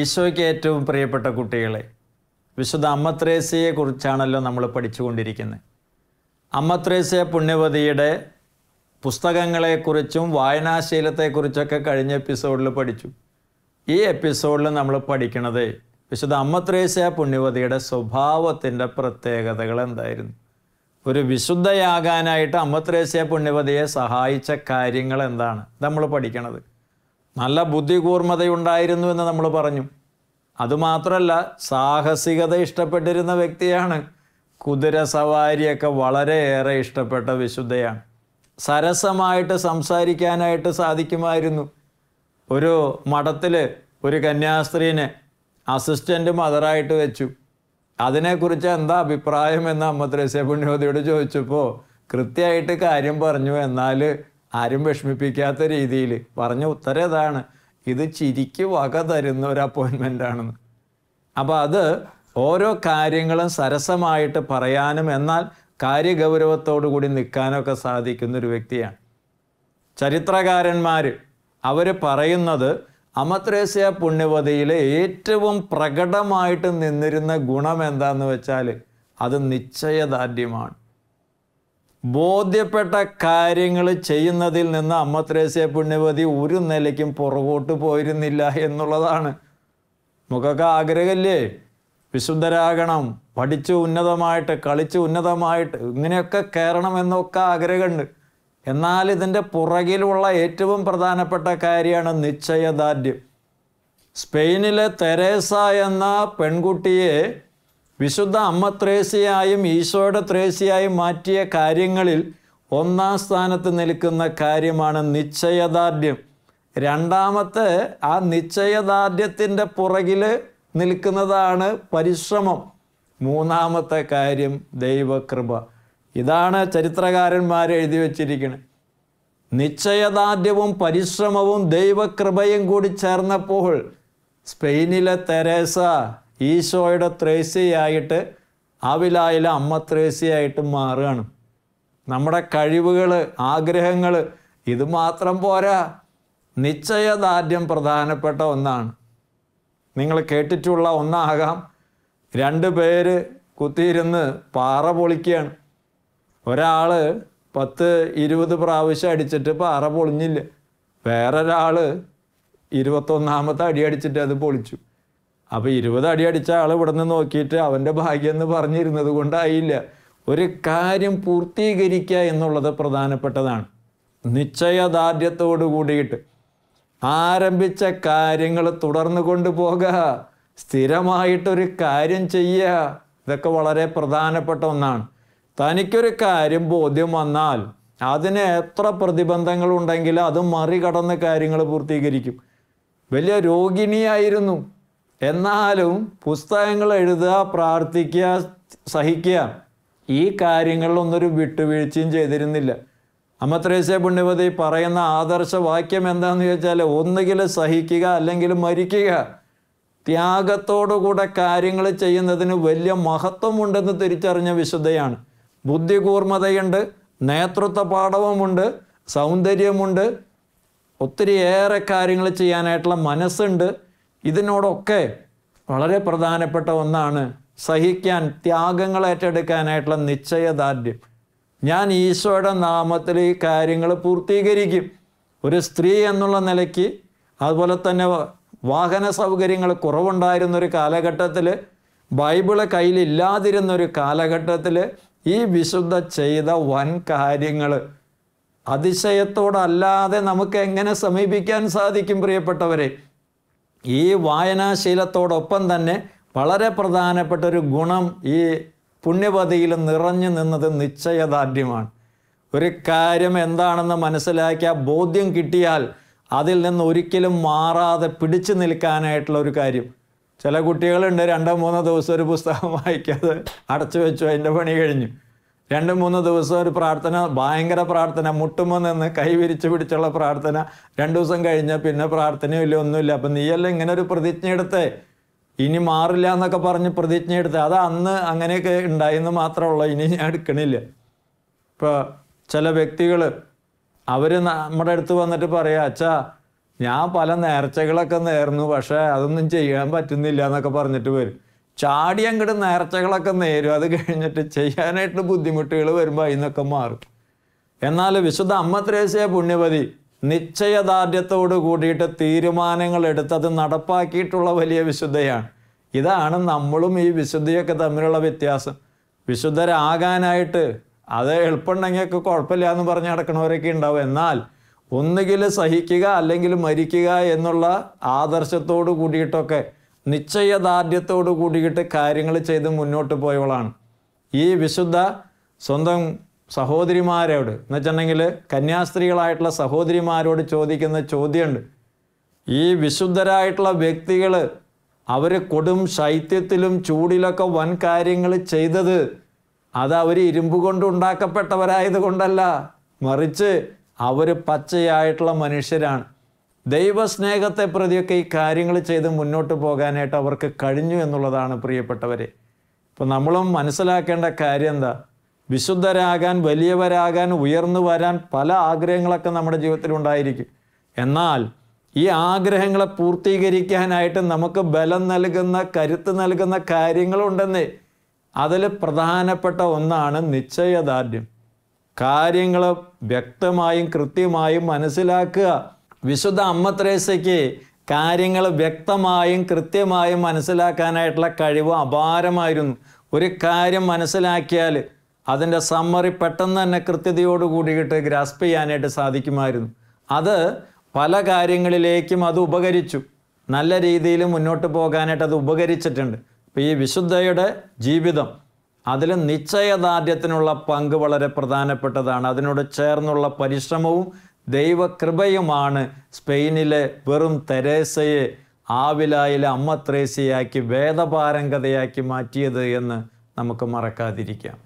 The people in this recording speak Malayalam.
ഈശോയ്ക്ക് ഏറ്റവും പ്രിയപ്പെട്ട കുട്ടികളെ വിശുദ്ധ അമ്മത്രേസ്യയെ കുറിച്ചാണല്ലോ നമ്മൾ പഠിച്ചുകൊണ്ടിരിക്കുന്നത് അമ്മത്രേസ്യ പുണ്യവതിയുടെ പുസ്തകങ്ങളെക്കുറിച്ചും വായനാശീലത്തെക്കുറിച്ചൊക്കെ കഴിഞ്ഞ എപ്പിസോഡിൽ പഠിച്ചു ഈ എപ്പിസോഡിൽ നമ്മൾ പഠിക്കണത് വിശുദ്ധ അമ്മത്രേസ്യ പുണ്യവതിയുടെ സ്വഭാവത്തിൻ്റെ പ്രത്യേകതകൾ എന്തായിരുന്നു ഒരു വിശുദ്ധയാകാനായിട്ട് അമ്മത്രേസ്യ പുണ്യവതിയെ സഹായിച്ച കാര്യങ്ങൾ എന്താണ് നമ്മൾ പഠിക്കണത് നല്ല ബുദ്ധികൂർമ്മതയുണ്ടായിരുന്നു എന്ന് നമ്മൾ പറഞ്ഞു അതുമാത്രമല്ല സാഹസികത ഇഷ്ടപ്പെട്ടിരുന്ന വ്യക്തിയാണ് കുതിര സവാരിയൊക്കെ വളരെയേറെ ഇഷ്ടപ്പെട്ട വിശുദ്ധയാണ് സരസമായിട്ട് സംസാരിക്കാനായിട്ട് സാധിക്കുമായിരുന്നു ഒരു മഠത്തിൽ ഒരു കന്യാസ്ത്രീനെ അസിസ്റ്റൻ്റ് മദറായിട്ട് വെച്ചു അതിനെക്കുറിച്ച് എന്താ അഭിപ്രായം എന്ന് അമ്മ ത്രേസ്യ പുണ്യോദയോട് ചോദിച്ചപ്പോൾ കൃത്യമായിട്ട് കാര്യം പറഞ്ഞു എന്നാൽ ആരും വിഷമിപ്പിക്കാത്ത രീതിയിൽ പറഞ്ഞ ഉത്തരം ഇതാണ് ഇത് ചിരിക്ക് വക തരുന്ന ഒരു അപ്പോയിൻമെൻ്റ് ആണെന്ന് അപ്പോൾ അത് ഓരോ കാര്യങ്ങളും സരസമായിട്ട് പറയാനും എന്നാൽ കാര്യഗൗരവത്തോടു കൂടി നിൽക്കാനൊക്കെ സാധിക്കുന്ന ഒരു വ്യക്തിയാണ് ചരിത്രകാരന്മാർ അവർ പറയുന്നത് അമത്രേസ്യ പുണ്യവതിയിലെ ഏറ്റവും പ്രകടമായിട്ട് നിന്നിരുന്ന ഗുണം എന്താണെന്ന് വെച്ചാൽ അത് നിശ്ചയദാർഢ്യമാണ് ബോധ്യപ്പെട്ട കാര്യങ്ങൾ ചെയ്യുന്നതിൽ നിന്ന് അമ്മ ത്രേസ്യ പുണ്യവതി ഒരു നിലയ്ക്കും പുറകോട്ട് പോയിരുന്നില്ല എന്നുള്ളതാണ് നമുക്കൊക്കെ ആഗ്രഹമല്ലേ വിശുദ്ധരാകണം പഠിച്ചു ഉന്നതമായിട്ട് കളിച്ച് ഉന്നതമായിട്ട് ഇങ്ങനെയൊക്കെ കയറണം എന്നൊക്കെ ആഗ്രഹമുണ്ട് എന്നാൽ ഇതിൻ്റെ പുറകിലുള്ള ഏറ്റവും പ്രധാനപ്പെട്ട കാര്യമാണ് നിശ്ചയദാർഢ്യം സ്പെയിനിലെ തെരേസ എന്ന പെൺകുട്ടിയെ വിശുദ്ധ അമ്മ ത്രേസ്യയായും ഈശോയുടെ ത്രേസ്യയായും മാറ്റിയ കാര്യങ്ങളിൽ ഒന്നാം സ്ഥാനത്ത് നിൽക്കുന്ന കാര്യമാണ് നിശ്ചയദാർഢ്യം രണ്ടാമത്തെ ആ നിശ്ചയദാർഢ്യത്തിൻ്റെ പുറകിൽ നിൽക്കുന്നതാണ് പരിശ്രമം മൂന്നാമത്തെ കാര്യം ദൈവകൃപ ഇതാണ് ചരിത്രകാരന്മാർ എഴുതി വച്ചിരിക്കുന്നത് നിശ്ചയദാർഢ്യവും പരിശ്രമവും ദൈവകൃപയും കൂടി ചേർന്നപ്പോൾ സ്പെയിനിലെ തെരേസ ഈശോയുടെ ത്രേസ്യയായിട്ട് ആവിലായിലെ അമ്മ ത്രേസ്യയായിട്ട് മാറുകയാണ് നമ്മുടെ കഴിവുകൾ ആഗ്രഹങ്ങൾ ഇത് മാത്രം പോരാ നിശ്ചയദാർഢ്യം പ്രധാനപ്പെട്ട ഒന്നാണ് നിങ്ങൾ കേട്ടിട്ടുള്ള ഒന്നാകാം രണ്ട് പേര് കുത്തിയിരുന്ന് പാറ പൊളിക്കുകയാണ് ഒരാൾ പത്ത് ഇരുപത് പ്രാവശ്യം അടിച്ചിട്ട് പാറ പൊളിഞ്ഞില്ല വേറൊരാൾ ഇരുപത്തൊന്നാമത്തെ അടിയടിച്ചിട്ട് അത് പൊളിച്ചു അപ്പോൾ ഇരുപത് അടി അടിച്ച ആൾ ഇവിടെ നിന്ന് നോക്കിയിട്ട് അവൻ്റെ ഭാഗ്യം എന്ന് പറഞ്ഞിരുന്നത് കൊണ്ടായില്ല ഒരു കാര്യം പൂർത്തീകരിക്കുക എന്നുള്ളത് പ്രധാനപ്പെട്ടതാണ് നിശ്ചയദാർഢ്യത്തോട് കൂടിയിട്ട് ആരംഭിച്ച കാര്യങ്ങൾ തുടർന്നു കൊണ്ടുപോകുക സ്ഥിരമായിട്ടൊരു കാര്യം ചെയ്യുക ഇതൊക്കെ വളരെ പ്രധാനപ്പെട്ട ഒന്നാണ് തനിക്കൊരു കാര്യം ബോധ്യം വന്നാൽ അതിന് എത്ര ഉണ്ടെങ്കിലും അത് മറികടന്ന് കാര്യങ്ങൾ പൂർത്തീകരിക്കും വലിയ രോഗിണിയായിരുന്നു എന്നാലും പുസ്തകങ്ങൾ എഴുതുക പ്രാർത്ഥിക്കുക സഹിക്കുക ഈ കാര്യങ്ങളിലൊന്നൊരു വിട്ടുവീഴ്ചയും ചെയ്തിരുന്നില്ല അമ്മത്രേസ്യ പുണ്യവതി പറയുന്ന ആദർശ വാക്യം എന്താണെന്ന് ചോദിച്ചാൽ ഒന്നുകിൽ സഹിക്കുക അല്ലെങ്കിൽ മരിക്കുക ത്യാഗത്തോടുകൂടെ കാര്യങ്ങൾ ചെയ്യുന്നതിന് വലിയ മഹത്വമുണ്ടെന്ന് തിരിച്ചറിഞ്ഞ വിശുദ്ധയാണ് ബുദ്ധികൂർമ്മതയുണ്ട് നേതൃത്വ പാഠവുമുണ്ട് സൗന്ദര്യമുണ്ട് ഒത്തിരിയേറെ കാര്യങ്ങൾ ചെയ്യാനായിട്ടുള്ള മനസ്സുണ്ട് ഇതിനോടൊക്കെ വളരെ പ്രധാനപ്പെട്ട ഒന്നാണ് സഹിക്കാൻ ത്യാഗങ്ങൾ ഏറ്റെടുക്കാനായിട്ടുള്ള നിശ്ചയദാർഢ്യം ഞാൻ ഈശോയുടെ നാമത്തിൽ ഈ കാര്യങ്ങൾ പൂർത്തീകരിക്കും ഒരു സ്ത്രീ എന്നുള്ള നിലയ്ക്ക് അതുപോലെ തന്നെ വാഹന സൗകര്യങ്ങൾ കുറവുണ്ടായിരുന്നൊരു കാലഘട്ടത്തിൽ ബൈബിള് കയ്യിലില്ലാതിരുന്നൊരു കാലഘട്ടത്തിൽ ഈ വിശുദ്ധ ചെയ്ത വൻ കാര്യങ്ങൾ അതിശയത്തോടല്ലാതെ നമുക്ക് എങ്ങനെ സമീപിക്കാൻ സാധിക്കും പ്രിയപ്പെട്ടവരെ ഈ വായനാശീലത്തോടൊപ്പം തന്നെ വളരെ പ്രധാനപ്പെട്ട ഒരു ഗുണം ഈ പുണ്യപതിയിൽ നിറഞ്ഞു നിന്നത് നിശ്ചയദാർഢ്യമാണ് ഒരു കാര്യം എന്താണെന്ന് മനസ്സിലാക്കിയ ബോധ്യം കിട്ടിയാൽ അതിൽ നിന്ന് ഒരിക്കലും മാറാതെ പിടിച്ചു നിൽക്കാനായിട്ടുള്ള ഒരു കാര്യം ചില കുട്ടികളുണ്ട് രണ്ടോ മൂന്നോ ദിവസം ഒരു പുസ്തകം വായിക്കാതെ അടച്ചു വെച്ചു അതിൻ്റെ പണി കഴിഞ്ഞു രണ്ട് മൂന്ന് ദിവസം ഒരു പ്രാർത്ഥന ഭയങ്കര പ്രാർത്ഥന മുട്ടുമ്പോൾ നിന്ന് കൈ വിരിച്ച് പിടിച്ചുള്ള പ്രാർത്ഥന രണ്ടു ദിവസം കഴിഞ്ഞ പിന്നെ പ്രാർത്ഥനയില്ല ഒന്നുമില്ല അപ്പം നീയെല്ലാം ഇങ്ങനെ ഒരു പ്രതിജ്ഞ എടുത്തേ ഇനി മാറില്ല എന്നൊക്കെ പറഞ്ഞ് പ്രതിജ്ഞ എടുത്തേ അത് അന്ന് അങ്ങനെയൊക്കെ ഉണ്ടായിരുന്നു മാത്രമുള്ളൂ ഇനി ഞാൻ എടുക്കണില്ല ഇപ്പോൾ ചില വ്യക്തികൾ അവർ നമ്മുടെ അടുത്ത് വന്നിട്ട് പറയാ അച്ഛാ ഞാൻ പല നേർച്ചകളൊക്കെ നേർന്നു പക്ഷേ അതൊന്നും ചെയ്യാൻ പറ്റുന്നില്ല എന്നൊക്കെ പറഞ്ഞിട്ട് വരും ചാടി അങ്ങോട്ട് നേർച്ചകളൊക്കെ നേരും അത് കഴിഞ്ഞിട്ട് ചെയ്യാനായിട്ട് ബുദ്ധിമുട്ടുകൾ വരുമ്പോൾ അതിന്നൊക്കെ മാറും എന്നാൽ വിശുദ്ധ അമ്മ ത്രേസ്യ പുണ്യവതി നിശ്ചയദാർഢ്യത്തോട് കൂടിയിട്ട് തീരുമാനങ്ങൾ എടുത്തത് നടപ്പാക്കിയിട്ടുള്ള വലിയ വിശുദ്ധയാണ് ഇതാണ് നമ്മളും ഈ വിശുദ്ധിയൊക്കെ തമ്മിലുള്ള വ്യത്യാസം വിശുദ്ധരാകാനായിട്ട് അത് ഒക്കെ കുഴപ്പമില്ല എന്ന് പറഞ്ഞ് നടക്കണവരൊക്കെ ഉണ്ടാവും എന്നാൽ ഒന്നുകിൽ സഹിക്കുക അല്ലെങ്കിൽ മരിക്കുക എന്നുള്ള ആദർശത്തോട് കൂടിയിട്ടൊക്കെ നിശ്ചയദാർഢ്യത്തോടു കൂടിയിട്ട് കാര്യങ്ങൾ ചെയ്ത് മുന്നോട്ട് പോയവളാണ് ഈ വിശുദ്ധ സ്വന്തം സഹോദരിമാരോട് എന്ന് വെച്ചിട്ടുണ്ടെങ്കിൽ കന്യാസ്ത്രീകളായിട്ടുള്ള സഹോദരിമാരോട് ചോദിക്കുന്ന ചോദ്യമുണ്ട് ഈ വിശുദ്ധരായിട്ടുള്ള വ്യക്തികൾ അവർ കൊടും ശൈത്യത്തിലും ചൂടിലൊക്കെ വൻ കാര്യങ്ങൾ ചെയ്തത് അത് അവർ ഇരുമ്പ് കൊണ്ട് ഉണ്ടാക്കപ്പെട്ടവരായത് കൊണ്ടല്ല മറിച്ച് അവർ പച്ചയായിട്ടുള്ള മനുഷ്യരാണ് ദൈവസ്നേഹത്തെ പ്രതിയൊക്കെ ഈ കാര്യങ്ങൾ ചെയ്ത് മുന്നോട്ട് പോകാനായിട്ട് അവർക്ക് കഴിഞ്ഞു എന്നുള്ളതാണ് പ്രിയപ്പെട്ടവരെ ഇപ്പം നമ്മളും മനസ്സിലാക്കേണ്ട കാര്യം എന്താ വിശുദ്ധരാകാൻ വലിയവരാകാൻ ഉയർന്നു വരാൻ പല ആഗ്രഹങ്ങളൊക്കെ നമ്മുടെ ജീവിതത്തിൽ ഉണ്ടായിരിക്കും എന്നാൽ ഈ ആഗ്രഹങ്ങളെ പൂർത്തീകരിക്കാനായിട്ട് നമുക്ക് ബലം നൽകുന്ന കരുത്ത് നൽകുന്ന കാര്യങ്ങളുണ്ടെന്നേ അതിൽ പ്രധാനപ്പെട്ട ഒന്നാണ് നിശ്ചയദാർഢ്യം കാര്യങ്ങൾ വ്യക്തമായും കൃത്യമായും മനസ്സിലാക്കുക വിശുദ്ധ അമ്മ ത്രേസയ്ക്ക് കാര്യങ്ങൾ വ്യക്തമായും കൃത്യമായും മനസ്സിലാക്കാനായിട്ടുള്ള കഴിവ് അപാരമായിരുന്നു ഒരു കാര്യം മനസ്സിലാക്കിയാൽ അതിൻ്റെ സമ്മറി പെട്ടെന്ന് തന്നെ കൃത്യതയോട് കൂടിയിട്ട് ഗ്രാസ്പ് ചെയ്യാനായിട്ട് സാധിക്കുമായിരുന്നു അത് പല കാര്യങ്ങളിലേക്കും അത് ഉപകരിച്ചു നല്ല രീതിയിൽ മുന്നോട്ട് പോകാനായിട്ട് അത് ഉപകരിച്ചിട്ടുണ്ട് ഇപ്പോൾ ഈ വിശുദ്ധയുടെ ജീവിതം അതിൽ നിശ്ചയദാർഢ്യത്തിനുള്ള പങ്ക് വളരെ പ്രധാനപ്പെട്ടതാണ് അതിനോട് ചേർന്നുള്ള പരിശ്രമവും ദൈവകൃപയുമാണ് സ്പെയിനിലെ വെറും തെരേസയെ ആവിലായിലെ അമ്മ വേദപാരംഗതയാക്കി മാറ്റിയത് എന്ന് നമുക്ക് മറക്കാതിരിക്കാം